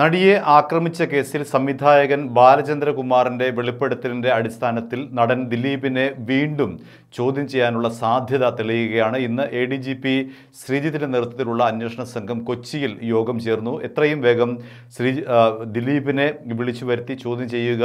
നടിയെ ആക്രമിച്ച കേസിൽ സംവിധായകൻ ബാലചന്ദ്രകുമാറിന്റെ വെളിപ്പെടുത്തലിന്റെ അടിസ്ഥാനത്തിൽ നടൻ ദിലീപിനെ വീണ്ടും ചോദ്യം ചെയ്യാനുള്ള സാധ്യത തെളിയുകയാണ് ഇന്ന് എ ഡി ജി പി ശ്രീജിത്തിന്റെ നേതൃത്വത്തിലുള്ള അന്വേഷണ സംഘം കൊച്ചിയിൽ യോഗം ചേർന്നു എത്രയും വേഗം ശ്രീ ദിലീപിനെ വിളിച്ചു വരുത്തി ചോദ്യം ചെയ്യുക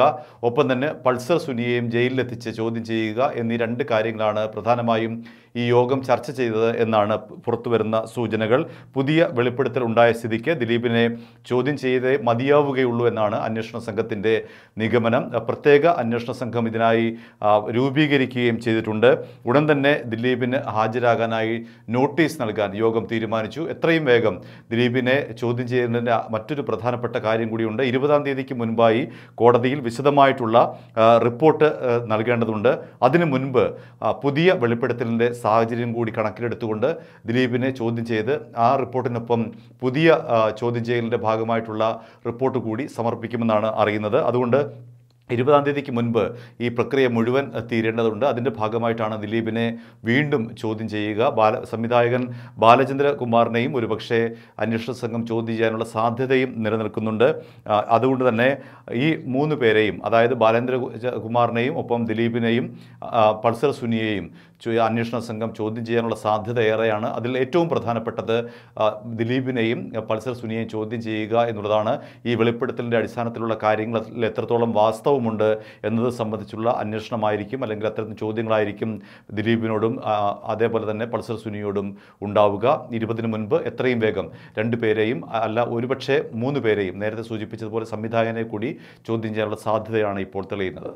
ഒപ്പം തന്നെ പൾസർ സുനിയെയും ജയിലിലെത്തിച്ച് ചോദ്യം ചെയ്യുക എന്നീ രണ്ട് കാര്യങ്ങളാണ് പ്രധാനമായും ഈ യോഗം ചർച്ച ചെയ്തത് എന്നാണ് പുറത്തുവരുന്ന സൂചനകൾ പുതിയ വെളിപ്പെടുത്തൽ ഉണ്ടായ സ്ഥിതിക്ക് ദിലീപിനെ ചോദ്യം ചെയ്ത് ചെയ്തേ മതിയാവുകയുള്ളൂ എന്നാണ് അന്വേഷണ സംഘത്തിൻ്റെ നിഗമനം പ്രത്യേക അന്വേഷണ സംഘം ഇതിനായി രൂപീകരിക്കുകയും ചെയ്തിട്ടുണ്ട് ഉടൻ തന്നെ ദിലീപിന് ഹാജരാകാനായി നോട്ടീസ് നൽകാൻ യോഗം തീരുമാനിച്ചു എത്രയും വേഗം ദിലീപിനെ ചോദ്യം ചെയ്യുന്നതിൻ്റെ മറ്റൊരു പ്രധാനപ്പെട്ട കാര്യം കൂടിയുണ്ട് ഇരുപതാം തീയതിക്ക് മുൻപായി കോടതിയിൽ വിശദമായിട്ടുള്ള റിപ്പോർട്ട് നൽകേണ്ടതുണ്ട് അതിനു മുൻപ് പുതിയ വെളിപ്പെടുത്തലിൻ്റെ സാഹചര്യം കൂടി കണക്കിലെടുത്തുകൊണ്ട് ദിലീപിനെ ചോദ്യം ചെയ്ത് ആ റിപ്പോർട്ടിനൊപ്പം പുതിയ ചോദ്യം ചെയ്യലിൻ്റെ ഭാഗമായിട്ടുള്ള റിപ്പോർട്ട് കൂടി സമർപ്പിക്കുമെന്നാണ് അറിയുന്നത് അതുകൊണ്ട് ഇരുപതാം തീയതിക്ക് മുൻപ് ഈ പ്രക്രിയ മുഴുവൻ തീരേണ്ടതുണ്ട് അതിൻ്റെ ഭാഗമായിട്ടാണ് ദിലീപിനെ വീണ്ടും ചോദ്യം ചെയ്യുക ബാല സംവിധായകൻ ബാലചന്ദ്രകുമാറിനെയും ഒരുപക്ഷെ അന്വേഷണ സംഘം ചോദ്യം ചെയ്യാനുള്ള സാധ്യതയും നിലനിൽക്കുന്നുണ്ട് അതുകൊണ്ട് തന്നെ ഈ മൂന്ന് പേരെയും അതായത് ബാലേന്ദ്ര കുമാറിനെയും ഒപ്പം ദിലീപിനെയും പൾസർ സുനിയെയും അന്വേഷണ സംഘം ചോദ്യം ചെയ്യാനുള്ള സാധ്യത ഏറെയാണ് അതിൽ ഏറ്റവും പ്രധാനപ്പെട്ടത് ദിലീപിനെയും പൾസർ സുനിയെയും ചോദ്യം ചെയ്യുക എന്നുള്ളതാണ് ഈ വെളിപ്പെടുത്തലിൻ്റെ അടിസ്ഥാനത്തിലുള്ള കാര്യങ്ങൾ എത്രത്തോളം വാസ്തവമുണ്ട് എന്നത് സംബന്ധിച്ചുള്ള അന്വേഷണമായിരിക്കും അല്ലെങ്കിൽ അത്തരം ചോദ്യങ്ങളായിരിക്കും ദിലീപിനോടും അതേപോലെ തന്നെ പൾസർ സുനിയോടും ഉണ്ടാവുക ഇരുപതിന് മുൻപ് എത്രയും വേഗം രണ്ടു പേരെയും അല്ല ഒരുപക്ഷെ മൂന്ന് പേരെയും നേരത്തെ സൂചിപ്പിച്ചതുപോലെ സംവിധായകനെ കൂടി ചോദ്യം ചെയ്യാനുള്ള സാധ്യതയാണ് ഇപ്പോൾ തെളിയുന്നത്